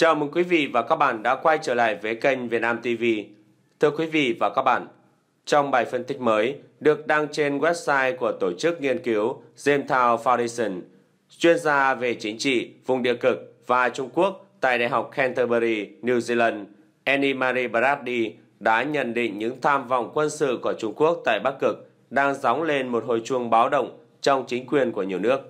Chào mừng quý vị và các bạn đã quay trở lại với kênh Việt Nam TV. Thưa quý vị và các bạn, trong bài phân tích mới được đăng trên website của tổ chức nghiên cứu Jamestown Foundation, chuyên gia về chính trị, vùng địa cực và Trung Quốc tại Đại học Canterbury, New Zealand, Annie Marie Brady đã nhận định những tham vọng quân sự của Trung Quốc tại Bắc Cực đang gióng lên một hồi chuông báo động trong chính quyền của nhiều nước.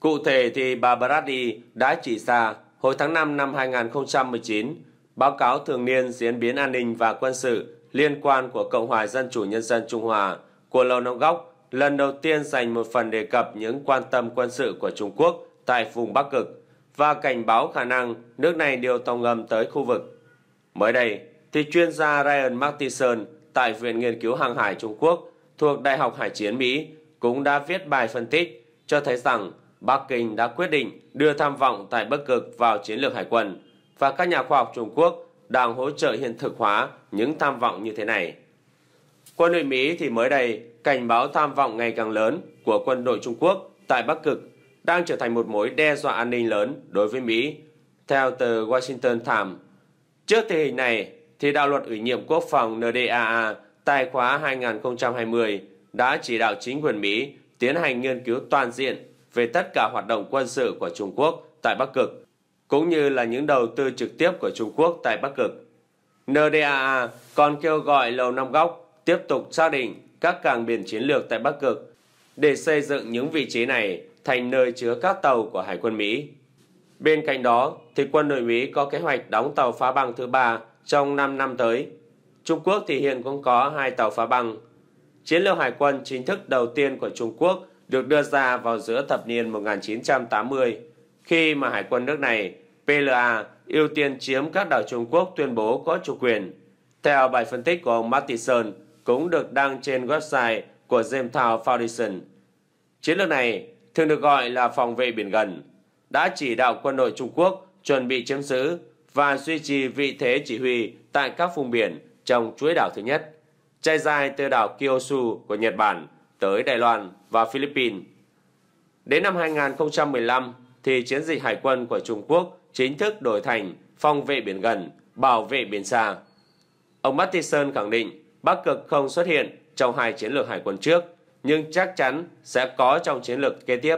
Cụ thể thì bà Brady đã chỉ ra hồi tháng 5 năm 2019, báo cáo thường niên diễn biến an ninh và quân sự liên quan của Cộng hòa Dân chủ Nhân dân Trung Hoa của Lầu Năm Góc lần đầu tiên dành một phần đề cập những quan tâm quân sự của Trung Quốc tại vùng Bắc Cực và cảnh báo khả năng nước này điều tàu ngầm tới khu vực. Mới đây, thì chuyên gia Ryan Martinson tại Viện Nghiên cứu Hàng hải Trung Quốc thuộc Đại học Hải chiến Mỹ cũng đã viết bài phân tích cho thấy rằng Bắc Kinh đã quyết định đưa tham vọng tại Bắc Cực vào chiến lược hải quân và các nhà khoa học Trung Quốc đang hỗ trợ hiện thực hóa những tham vọng như thế này. Quân đội Mỹ thì mới đây cảnh báo tham vọng ngày càng lớn của quân đội Trung Quốc tại Bắc Cực đang trở thành một mối đe dọa an ninh lớn đối với Mỹ, theo tờ Washington Times. Trước tình hình này, thì đạo luật ủy nhiệm quốc phòng NDAA tài khóa 2020 đã chỉ đạo chính quyền Mỹ tiến hành nghiên cứu toàn diện về tất cả hoạt động quân sự của Trung Quốc tại Bắc Cực, cũng như là những đầu tư trực tiếp của Trung Quốc tại Bắc Cực. NDAA còn kêu gọi Lầu Năm Góc tiếp tục xác định các cảng biển chiến lược tại Bắc Cực để xây dựng những vị trí này thành nơi chứa các tàu của Hải quân Mỹ. Bên cạnh đó, thì quân đội Mỹ có kế hoạch đóng tàu phá băng thứ ba trong 5 năm tới. Trung Quốc thì hiện cũng có hai tàu phá băng. Chiến lược hải quân chính thức đầu tiên của Trung Quốc – được đưa ra vào giữa thập niên 1980 khi mà Hải quân nước này, PLA, ưu tiên chiếm các đảo Trung Quốc tuyên bố có chủ quyền. Theo bài phân tích của ông Mattison cũng được đăng trên website của James Thao Foundation. Chiến lược này thường được gọi là phòng vệ biển gần, đã chỉ đạo quân đội Trung Quốc chuẩn bị chiếm giữ và duy trì vị thế chỉ huy tại các vùng biển trong chuỗi đảo thứ nhất, trải dài từ đảo Kyushu của Nhật Bản tới Đài Loan và Philippines. Đến năm 2015 thì chiến dịch hải quân của Trung Quốc chính thức đổi thành phòng vệ biển gần, bảo vệ biển xa. Ông Mattison khẳng định Bắc Cực không xuất hiện trong hai chiến lược hải quân trước, nhưng chắc chắn sẽ có trong chiến lược kế tiếp.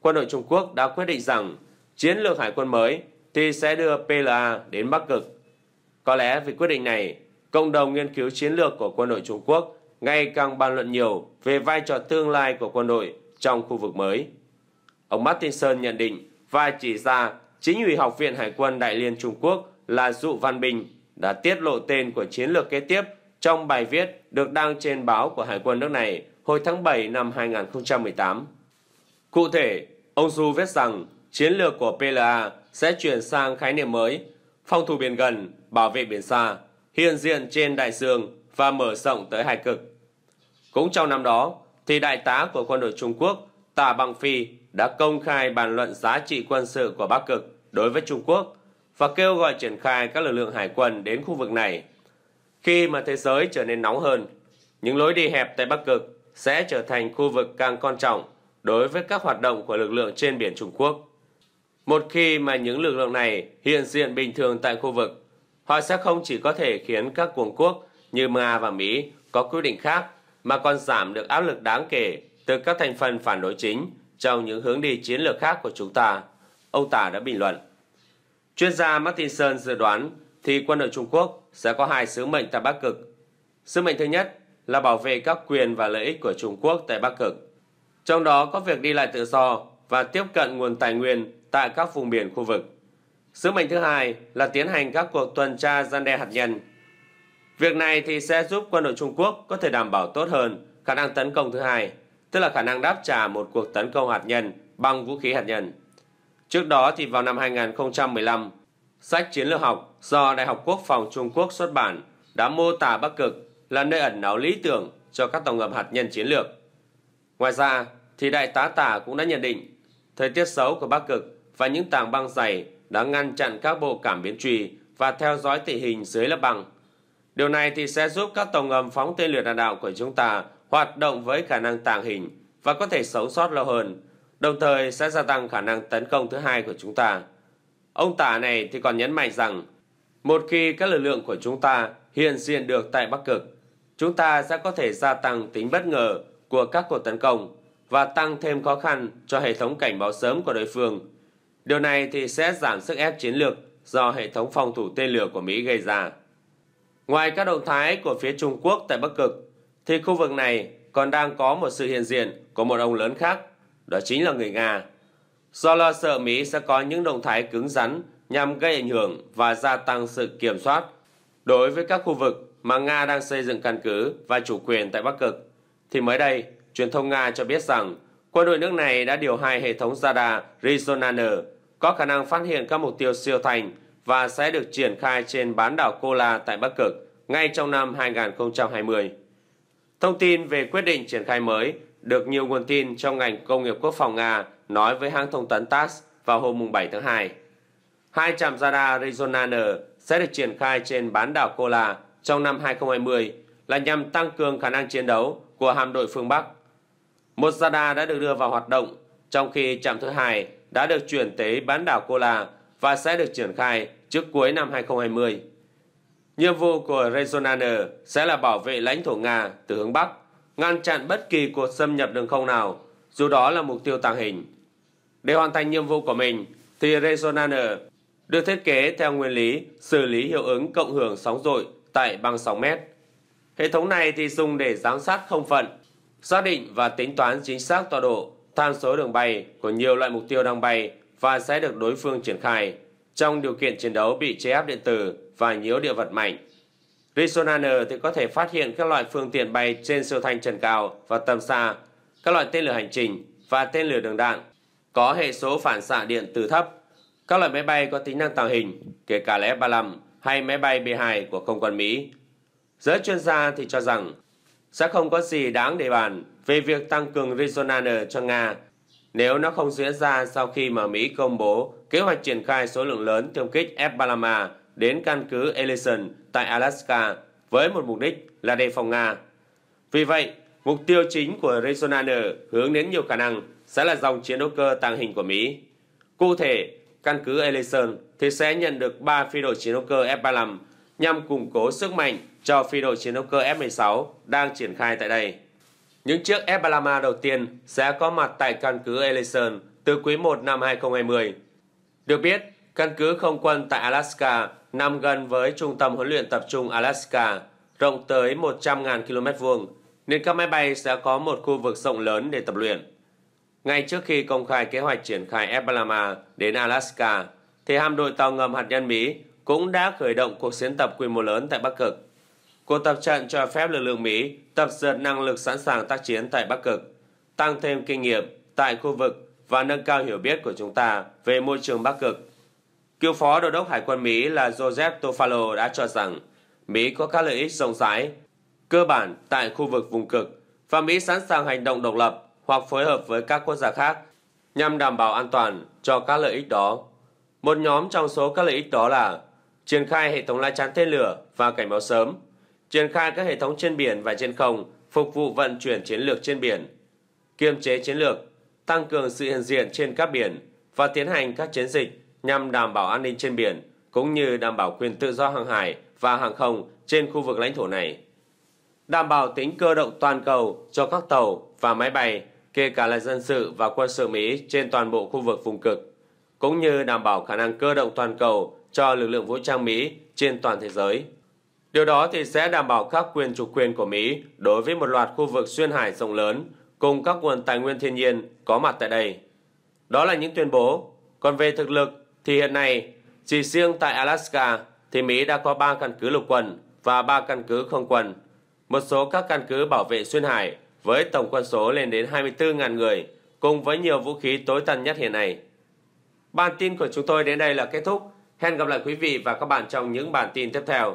Quân đội Trung Quốc đã quyết định rằng chiến lược hải quân mới thì sẽ đưa PLA đến Bắc Cực. Có lẽ vì quyết định này, cộng đồng nghiên cứu chiến lược của quân đội Trung Quốc ngày càng bàn luận nhiều về vai trò tương lai của quân đội trong khu vực mới. Ông Martinson nhận định và chỉ ra chính ủy Học viện Hải quân Đại Liên Trung Quốc là Dụ Văn Bình đã tiết lộ tên của chiến lược kế tiếp trong bài viết được đăng trên báo của Hải quân nước này hồi tháng 7 năm 2018. Cụ thể, ông Du viết rằng chiến lược của PLA sẽ chuyển sang khái niệm mới, phòng thủ biển gần, bảo vệ biển xa, hiện diện trên đại dương và mở rộng tới hải cực. Cũng trong năm đó, thì đại tá của quân đội Trung Quốc Tả Bằng Phi đã công khai bàn luận giá trị quân sự của Bắc Cực đối với Trung Quốc và kêu gọi triển khai các lực lượng hải quân đến khu vực này. Khi mà thế giới trở nên nóng hơn, những lối đi hẹp tại Bắc Cực sẽ trở thành khu vực càng quan trọng đối với các hoạt động của lực lượng trên biển Trung Quốc. Một khi mà những lực lượng này hiện diện bình thường tại khu vực, họ sẽ không chỉ có thể khiến các cường quốc như Nga và Mỹ có quyết định khác mà còn giảm được áp lực đáng kể từ các thành phần phản đối chính trong những hướng đi chiến lược khác của chúng ta, ông Tả đã bình luận. Chuyên gia Martinson dự đoán thì quân đội Trung Quốc sẽ có hai sứ mệnh tại Bắc Cực. Sứ mệnh thứ nhất là bảo vệ các quyền và lợi ích của Trung Quốc tại Bắc Cực, trong đó có việc đi lại tự do và tiếp cận nguồn tài nguyên tại các vùng biển khu vực. Sứ mệnh thứ hai là tiến hành các cuộc tuần tra gian đe hạt nhân Việc này thì sẽ giúp quân đội Trung Quốc có thể đảm bảo tốt hơn khả năng tấn công thứ hai, tức là khả năng đáp trả một cuộc tấn công hạt nhân bằng vũ khí hạt nhân. Trước đó thì vào năm 2015, sách chiến lược học do Đại học Quốc phòng Trung Quốc xuất bản đã mô tả Bắc Cực là nơi ẩn náu lý tưởng cho các tàu ngầm hạt nhân chiến lược. Ngoài ra, thì Đại tá Tả cũng đã nhận định thời tiết xấu của Bắc Cực và những tảng băng dày đã ngăn chặn các bộ cảm biến truy và theo dõi tình hình dưới lớp băng – Điều này thì sẽ giúp các tàu ngầm phóng tên lửa đạn đạo của chúng ta hoạt động với khả năng tàng hình và có thể sống sót lâu hơn, đồng thời sẽ gia tăng khả năng tấn công thứ hai của chúng ta. Ông tả này thì còn nhấn mạnh rằng, một khi các lực lượng của chúng ta hiện diện được tại Bắc Cực, chúng ta sẽ có thể gia tăng tính bất ngờ của các cuộc tấn công và tăng thêm khó khăn cho hệ thống cảnh báo sớm của đối phương. Điều này thì sẽ giảm sức ép chiến lược do hệ thống phòng thủ tên lửa của Mỹ gây ra. Ngoài các động thái của phía Trung Quốc tại Bắc Cực, thì khu vực này còn đang có một sự hiện diện của một ông lớn khác, đó chính là người Nga. Do lo sợ Mỹ sẽ có những động thái cứng rắn nhằm gây ảnh hưởng và gia tăng sự kiểm soát đối với các khu vực mà Nga đang xây dựng căn cứ và chủ quyền tại Bắc Cực, thì mới đây, truyền thông Nga cho biết rằng quân đội nước này đã điều hai hệ thống radar Resonander có khả năng phát hiện các mục tiêu siêu thành và sẽ được triển khai trên bán đảo Cô La tại Bắc Cực ngay trong năm 2020. Thông tin về quyết định triển khai mới được nhiều nguồn tin trong ngành công nghiệp quốc phòng Nga nói với hãng thông tấn TASS vào hôm 7 tháng 2. Hai trạm radar Regional sẽ được triển khai trên bán đảo Cô La trong năm 2020 là nhằm tăng cường khả năng chiến đấu của hạm đội phương Bắc. Một radar đã được đưa vào hoạt động, trong khi trạm thứ hai đã được chuyển tới bán đảo Cô La và sẽ được triển khai trước cuối năm 2020. Nhiệm vụ của Resonaner sẽ là bảo vệ lãnh thổ Nga từ hướng Bắc, ngăn chặn bất kỳ cuộc xâm nhập đường không nào, dù đó là mục tiêu tàng hình. Để hoàn thành nhiệm vụ của mình, thì Resonaner được thiết kế theo nguyên lý xử lý hiệu ứng cộng hưởng sóng dội tại băng sóng mét. Hệ thống này thì dùng để giám sát không phận, xác định và tính toán chính xác tọa độ, tham số đường bay của nhiều loại mục tiêu đang bay và sẽ được đối phương triển khai trong điều kiện chiến đấu bị chế áp điện tử và nhiễu địa vật mạnh. Resonaner thì có thể phát hiện các loại phương tiện bay trên siêu thanh trần cao và tầm xa, các loại tên lửa hành trình và tên lửa đường đạn có hệ số phản xạ điện từ thấp, các loại máy bay có tính năng tàng hình, kể cả F-35 hay máy bay B-2 của không quân Mỹ. Giới chuyên gia thì cho rằng sẽ không có gì đáng để bàn về việc tăng cường Resonaner cho Nga nếu nó không diễn ra sau khi mà Mỹ công bố kế hoạch triển khai số lượng lớn tiêm kích F-35 đến căn cứ Ellison tại Alaska với một mục đích là đề phòng Nga. Vì vậy, mục tiêu chính của Resonander hướng đến nhiều khả năng sẽ là dòng chiến đấu cơ tàng hình của Mỹ. Cụ thể, căn cứ Ellison thì sẽ nhận được 3 phi đội chiến đấu cơ F-35 nhằm củng cố sức mạnh cho phi đội chiến đấu cơ F-16 đang triển khai tại đây. Những chiếc F-35 đầu tiên sẽ có mặt tại căn cứ Ellison từ quý 1 năm 2020. Được biết, căn cứ không quân tại Alaska nằm gần với trung tâm huấn luyện tập trung Alaska, rộng tới 100.000 km vuông, nên các máy bay sẽ có một khu vực rộng lớn để tập luyện. Ngay trước khi công khai kế hoạch triển khai F-35 đến Alaska, thì hạm đội tàu ngầm hạt nhân Mỹ cũng đã khởi động cuộc diễn tập quy mô lớn tại Bắc Cực. Cuộc tập trận cho phép lực lượng Mỹ tập dượt năng lực sẵn sàng tác chiến tại Bắc Cực, tăng thêm kinh nghiệm tại khu vực và nâng cao hiểu biết của chúng ta về môi trường Bắc Cực. Cựu phó đô đốc Hải quân Mỹ là Joseph Tofalo đã cho rằng Mỹ có các lợi ích rộng rãi, cơ bản tại khu vực vùng cực và Mỹ sẵn sàng hành động độc lập hoặc phối hợp với các quốc gia khác nhằm đảm bảo an toàn cho các lợi ích đó. Một nhóm trong số các lợi ích đó là triển khai hệ thống lá chắn tên lửa và cảnh báo sớm triển khai các hệ thống trên biển và trên không phục vụ vận chuyển chiến lược trên biển, kiềm chế chiến lược, tăng cường sự hiện diện trên các biển và tiến hành các chiến dịch nhằm đảm bảo an ninh trên biển cũng như đảm bảo quyền tự do hàng hải và hàng không trên khu vực lãnh thổ này. Đảm bảo tính cơ động toàn cầu cho các tàu và máy bay, kể cả là dân sự và quân sự Mỹ trên toàn bộ khu vực vùng cực, cũng như đảm bảo khả năng cơ động toàn cầu cho lực lượng vũ trang Mỹ trên toàn thế giới. Điều đó thì sẽ đảm bảo các quyền chủ quyền của Mỹ đối với một loạt khu vực xuyên hải rộng lớn cùng các nguồn tài nguyên thiên nhiên có mặt tại đây. Đó là những tuyên bố. Còn về thực lực thì hiện nay chỉ riêng tại Alaska thì Mỹ đã có 3 căn cứ lục quân và 3 căn cứ không quân, một số các căn cứ bảo vệ xuyên hải với tổng quân số lên đến 24.000 người cùng với nhiều vũ khí tối tân nhất hiện nay. Bản tin của chúng tôi đến đây là kết thúc. Hẹn gặp lại quý vị và các bạn trong những bản tin tiếp theo.